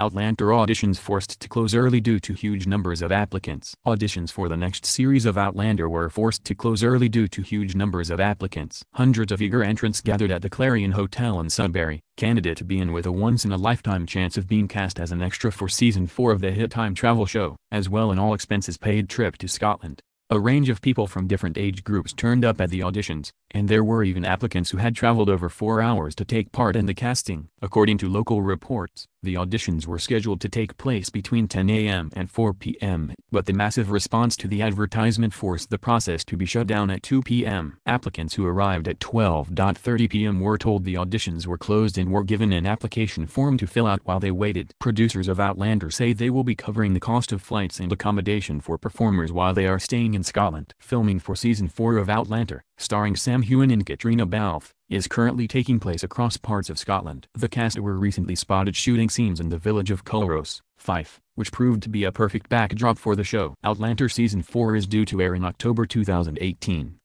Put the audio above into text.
Outlander auditions forced to close early due to huge numbers of applicants. Auditions for the next series of Outlander were forced to close early due to huge numbers of applicants. Hundreds of eager entrants gathered at the Clarion Hotel in Sudbury, Canada to be in with a once-in-a-lifetime chance of being cast as an extra for season 4 of the hit time travel show, as well an all-expenses-paid trip to Scotland. A range of people from different age groups turned up at the auditions, and there were even applicants who had traveled over four hours to take part in the casting. According to local reports, the auditions were scheduled to take place between 10 a.m. and 4 p.m., but the massive response to the advertisement forced the process to be shut down at 2 p.m. Applicants who arrived at 12.30 p.m. were told the auditions were closed and were given an application form to fill out while they waited. Producers of Outlander say they will be covering the cost of flights and accommodation for performers while they are staying in Scotland. Filming for season 4 of Outlander, starring Sam Heughan and Katrina Balfe, is currently taking place across parts of Scotland. The cast were recently spotted shooting scenes in the village of Culross, Fife, which proved to be a perfect backdrop for the show. Outlander Season 4 is due to air in October 2018.